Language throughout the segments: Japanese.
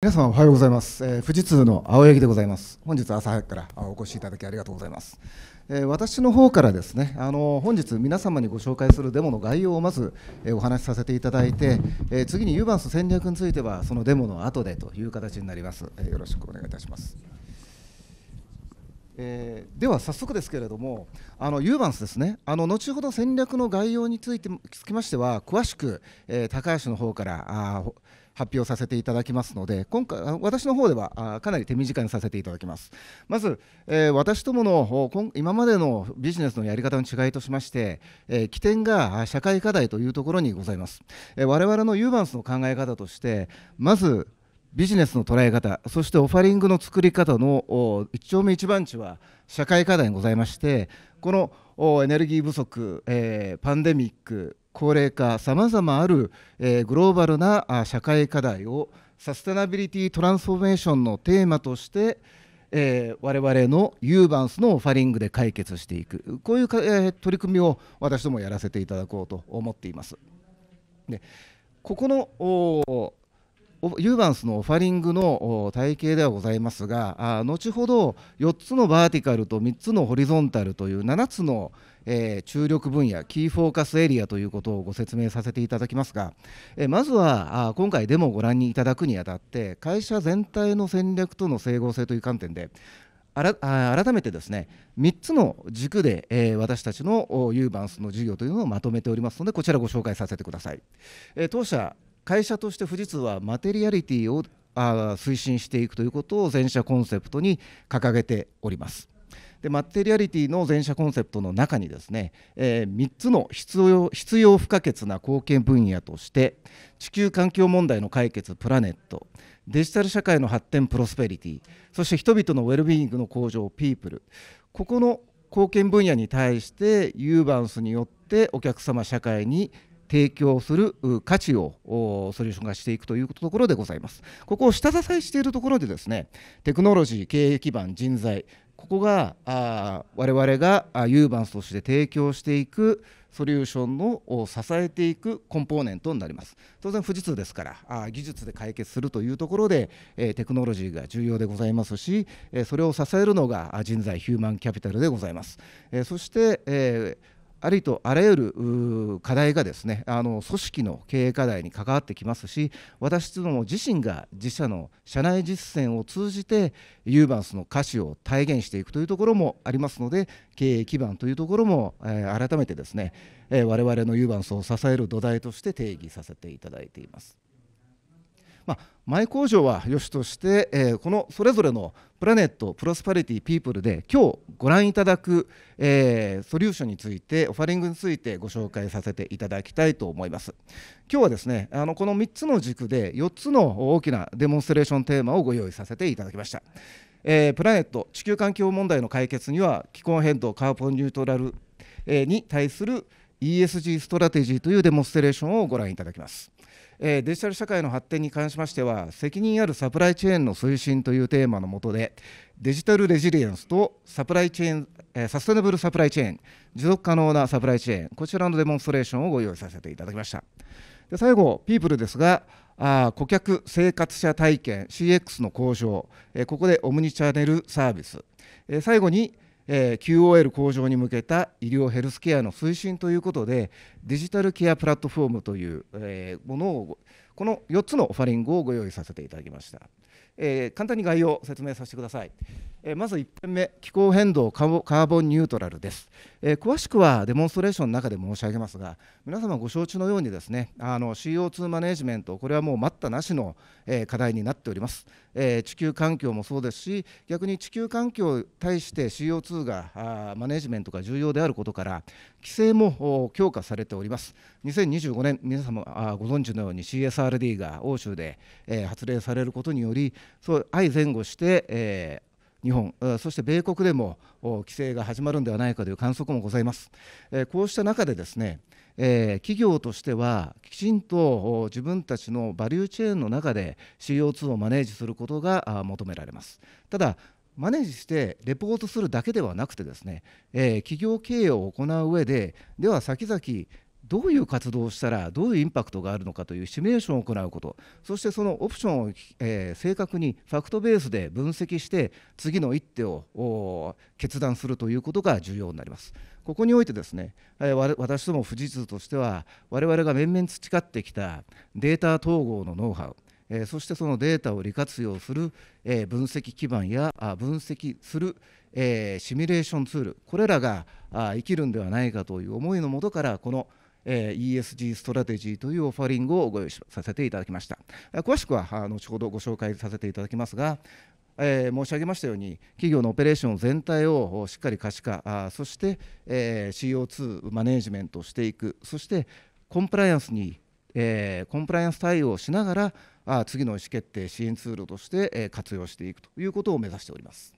皆様おはようございます、えー、富士通の青柳でございます本日朝早くからお越しいただきありがとうございます、えー、私の方からですねあの本日皆様にご紹介するデモの概要をまず、えー、お話しさせていただいて、え次にユーバンス戦略についてはそのデモの後でという形になります、えよろしくお願いいたしますえー、では早速ですけれども、あのユーバンスですね、あの後ほど戦略の概要についてつきましては、詳しく、えー、高橋の方からあ発表させていただきますので今回私の方ではかなり手短にさせていただきますまず、えー、私どもの今までのビジネスのやり方の違いとしまして、えー、起点が社会課題というところにございます、えー、我々のユーバンスの考え方としてまずビジネスの捉え方そしてオファリングの作り方の一丁目一番地は社会課題にございましてこのエネルギー不足、えー、パンデミック高齢化さまざまある、えグローバルなあ社会課題をサステナビリティトランスフォーメーションのテーマとして、え我々のユーバンスのオファリングで解決していくこういうか、え取り組みを私どもやらせていただこうと思っています。でここのユーバンスのオファリングの体系ではございますが後ほど4つのバーティカルと3つのホリゾンタルという7つの、注力分野キーフォーカスエリアということをご説明させていただきますが、まずは今回デモをご覧いただくにあたって会社全体の戦略との整合性という観点で改めてですね3つの軸で、えー、私たちのユーバンスの事業というのをまとめておりますのでこちらご紹介させてください、えー、当社会社として富士通はマテリアリティをあ推進していくということを全社コンセプトに掲げております。でマテリアリティの全社コンセプトの中にですね、えー、3つの必要必要不可欠な貢献分野として地球環境問題の解決プラネットデジタル社会の発展プロスペリティそして人々のウェルビーイングの向上ピープルここの貢献分野に対してユーバンスによってお客様社会に提供する価値をソリューション化していくというところでございます。ここを下支えしているところでですねテクノロジー経営基盤人材ここが我々がユーバンスとして提供していくソリューションのを支えていくコンポーネントになります当然富士通ですから技術で解決するというところで、テクノロジーが重要でございますし、それを支えるのが人材ヒューマンキャピタルでございます、そして、ありとあらゆる課題がですねあの組織の経営課題に関わってきますし私ども自身が自社の社内実践を通じてユーバンスの価値を体現していくというところもありますので経営基盤というところも、え改めてですね、え我々のユーバンスを支える土台として定義させていただいています。まあ、前工場はよしとして、えー、このそれぞれのプラネットプロスパリティピープルで今日ご覧いただく、えー、ソリューションについてオファリングについてご紹介させていただきたいと思います今日はですねあのこの3つの軸で4つの大きなデモンストレーションテーマをご用意させていただきましたえー、プラネット地球環境問題の解決には気候変動カーボンニュートラル、えに対する ESG ストラテジーというデモンストレーションをご覧いただきます。えー、デジタル社会の発展に関しましては責任あるサプライチェーンの推進というテーマのもとでデジタルレジリエンスとサプライチェーン、えサステナブルサプライチェーン持続可能なサプライチェーンこちらのデモンストレーションをご用意させていただきましたで最後ピープルですがあ顧客生活者体験 CX の向上、えー、ここでオムニチャンネルサービス、え最後に QOL 向上に向けた医療ヘルスケアの推進ということでデジタルケアプラットフォームという、ものをこの4つのオファリングをご用意させていただきました、簡単に概要を説明させてください、まず1点目気候変動カーボンニュートラルですえー、詳しくはデモンストレーションの中で申し上げますが皆様ご承知のようにですねあの CO2 マネジメントこれはもう待ったなしの、えー、課題になっております、えー、地球環境もそうですし逆に地球環境に対して CO2 があマネジメントが重要であることから規制も強化されております2025年皆様あご存知のように CSRD が欧州で、え発令されることによりそう相前後して、え日本そして米国でも規制が始まるのではないかという観測もございます。こうした中でですね企業としてはきちんと自分たちのバリューチェーンの中で CO2 をマネージすることが求められます。ただマネージしてレポートするだけではなくてですね、えー、企業経営を行う上ででは先々どういう活動をしたらどういうインパクトがあるのかというシミュレーションを行うことそしてそのオプションを、えー、正確にファクトベースで分析して次の一手を決断するということが重要になります。ここにおいてですね、私ども富士通としては我々が面々培ってきたデータ統合のノウハウえそしてそのデータを利活用する、え分析基盤やあ分析する、えシミュレーションツールこれらがあ生きるんではないかという思いのもとからこのえ ESG ストラテジーというオファリングをご用意させていただきました詳しくは後ほどご紹介させていただきますがえ申し上げましたように企業のオペレーション全体をしっかり可視化そして、えー、CO2 マネジメントをしていくそしてコンプライアンスに、えコンプライアンス対応をしながらあ次の意思決定支援ツールとして、え活用していくということを目指しております。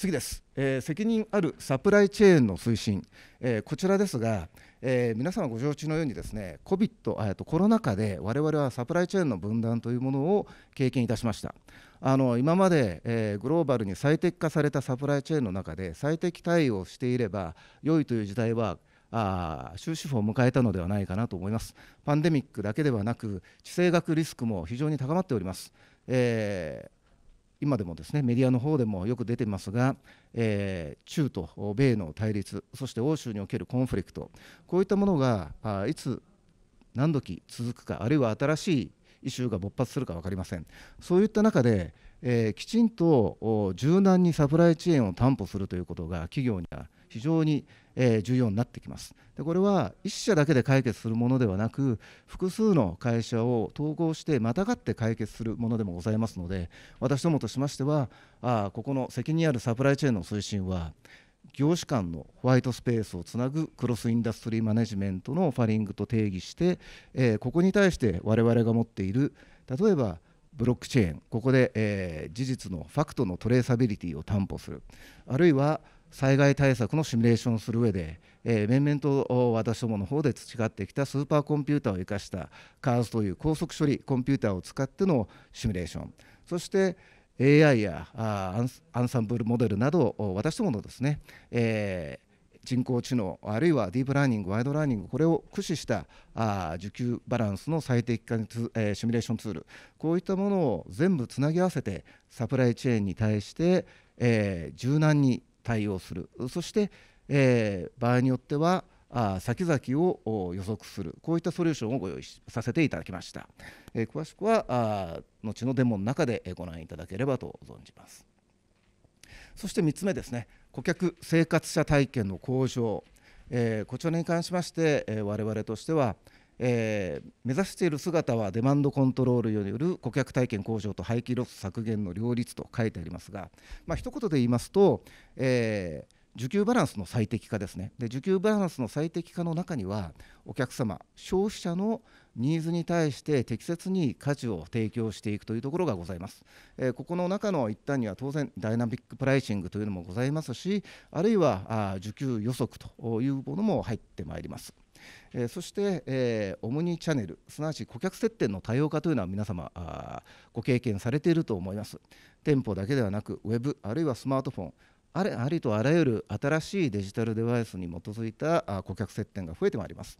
次です、えー、責任あるサプライチェーンの推進、えー、こちらですが、えー、皆様ご承知のようにですね COVID とコロナ禍で我々はサプライチェーンの分断というものを経験いたしましたあの今まで、えグローバルに最適化されたサプライチェーンの中で最適対応していれば良いという時代はあ終止符を迎えたのではないかなと思います。パンデミックだけではなく、地政学リスクも非常に高まっております。えー今でもですねメディアの方でもよく出てますが、えー、中と米の対立そして欧州におけるコンフリクトこういったものがあいつ何時続くかあるいは新しいイシューが勃発するか分かりませんそういった中でえー、きちんと柔軟にサプライチェーンを担保するということが企業には非常に、えー、重要になってきます。でこれは1社だけで解決するものではなく複数の会社を統合してまたがって解決するものでもございますので私どもとしましてはあここの責任あるサプライチェーンの推進は業種間のホワイトスペースをつなぐクロスインダストリーマネジメントのファリングと定義して、えー、ここに対して我々が持っている例えばブロックチェーンここで、えー、事実のファクトのトレーサビリティを担保するあるいは災害対策のシミュレーションをする上で、えー、面々と私どもの方で培ってきたスーパーコンピューターを生かした CARS という高速処理コンピューターを使ってのシミュレーションそして AI やアンサンブルモデルなど私どものですね、えー人工知能あるいはディープラーニングワイドラーニングこれを駆使したあ需給バランスの最適化につ、えー、シミュレーションツールこういったものを全部つなぎ合わせてサプライチェーンに対して、えー、柔軟に対応するそして、えー、場合によってはあ先々を予測するこういったソリューションをご用意させていただきました、え詳しくはあ後のデモの中でご覧いただければと存じますそして3つ目ですね顧客生活者体験の向上、えー、こちらに関しまして、えー、我々としては、えー、目指している姿はデマンドコントロールによる顧客体験向上と廃棄ロス削減の両立と書いてありますが、まあ一言で言いますと、えー需給バランスの最適化ですねで需給バランスの最適化の中にはお客様消費者のニーズに対して適切に価値を提供していくというところがございます、えー、ここの中の一端には当然ダイナミックプライシングというのもございますしあるいはあ需給予測というものも入ってまいりますえー、そして、えー、オムニチャネルすなわち顧客接点の多様化というのは皆様あご経験されていると思います店舗だけではなくウェブあるいはスマートフォンあれありとあらゆる新しいデジタルデバイスに基づいた顧客接点が増えてまいります。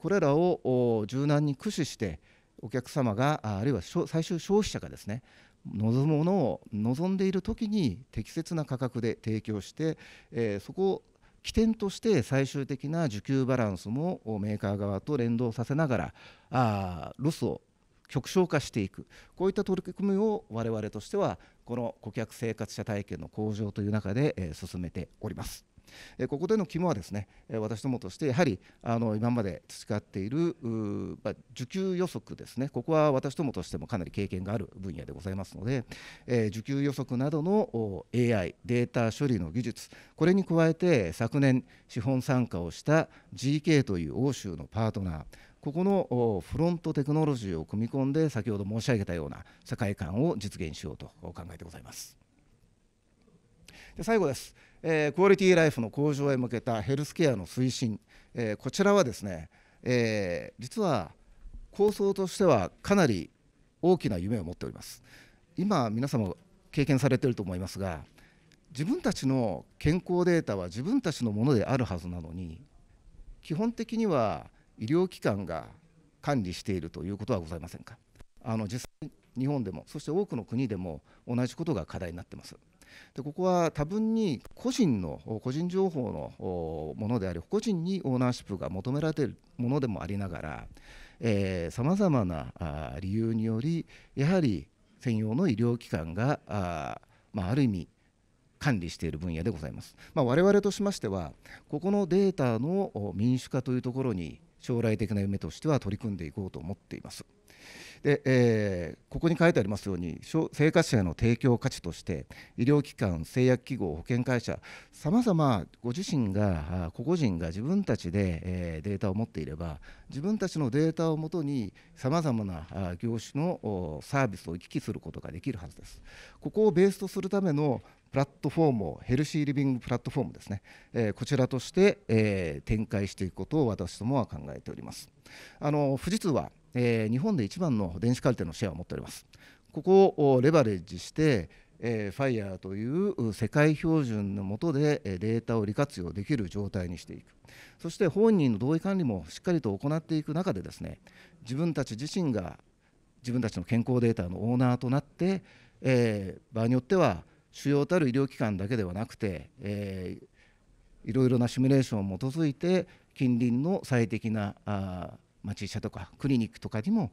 これらを柔軟に駆使してお客様があるいは最終消費者がですね望むものを望んでいる時に適切な価格で提供してそこを起点として最終的な需給バランスもメーカー側と連動させながらあロスを極小化していくこういった取り組みを我々としてはこの顧客生活者体験の向上という中で進めております。ここでの肝はですね私どもとしてやはりあの今まで培っている需給予測ですねここは私どもとしてもかなり経験がある分野でございますので需給予測などの AI データ処理の技術これに加えて昨年資本参加をした GK という欧州のパートナーここのフロントテクノロジーを組み込んで先ほど申し上げたような世界観を実現しようと考えてございます。で最後です、えー、クオリティライフの向上へ向けたヘルスケアの推進、えー、こちらはですね、えー、実は構想としてはかなり大きな夢を持っております今皆様経験されていると思いますが自分たちの健康データは自分たちのものであるはずなのに基本的には医療機関が管理しているということはございませんか。あの実際日本でもそして多くの国でも同じことが課題になってます。でここは多分に個人の個人情報のものであり個人にオーナーシップが求められているものでもありながらさまざまな理由によりやはり専用の医療機関があ,、まあ、ある意味管理している分野でございます。まあ、我々としましてはここのデータの民主化というところに将来的な夢としては取り組んでいこうと思っています。でえー、ここに書いてありますように生活者への提供価値として医療機関製薬機構保険会社さまざまご自身が個々人が自分たちで、えデータを持っていれば自分たちのデータをもとにさまざまな業種のサービスを行き来することができるはずです。ここをベースとするためのプラットフォームをヘルシーリビングプラットフォームですね、えこちらとして、え展開していくことを私どもは考えておりますあの富士通は、え日本で一番の電子カルテのシェアを持っておりますここをレバレッジして、えー、FIRE という世界標準のもとでデータを利活用できる状態にしていくそして本人の同意管理もしっかりと行っていく中でですね自分たち自身が自分たちの健康データのオーナーとなって、えー、場合によっては主要たる医療機関だけではなくて、えー、いろいろなシミュレーションを基づいて近隣の最適なあ町医者とかクリニックとかにも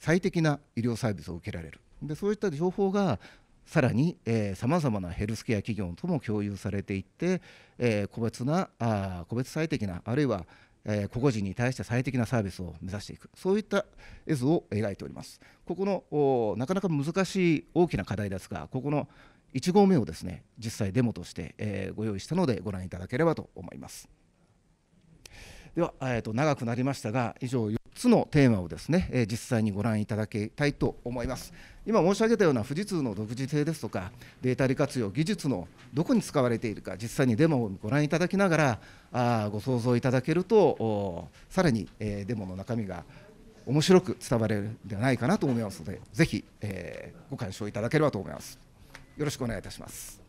最適な医療サービスを受けられるでそういった情報がさらにさまざまなヘルスケア企業とも共有されていって、えー、個別なあ個別最適なあるいは、えー、個々人に対して最適なサービスを目指していくそういった絵図を描いておりますここのなかなか難しい大きな課題ですがここの1合目をですね実際デモとして、えー、ご用意したのでご覧いただければと思いますでは、えー、と長くなりましたが以上4つのテーマをですね、えー、実際にご覧いただきたいと思います今申し上げたような富士通の独自性ですとかデータ利活用技術のどこに使われているか実際にデモをご覧いただきながらあご想像いただけるとさらに、えー、デモの中身が面白く伝われるんではないかなと思いますので、ぜひ、えー、ご鑑賞いただければと思います。よろしくお願いいたします。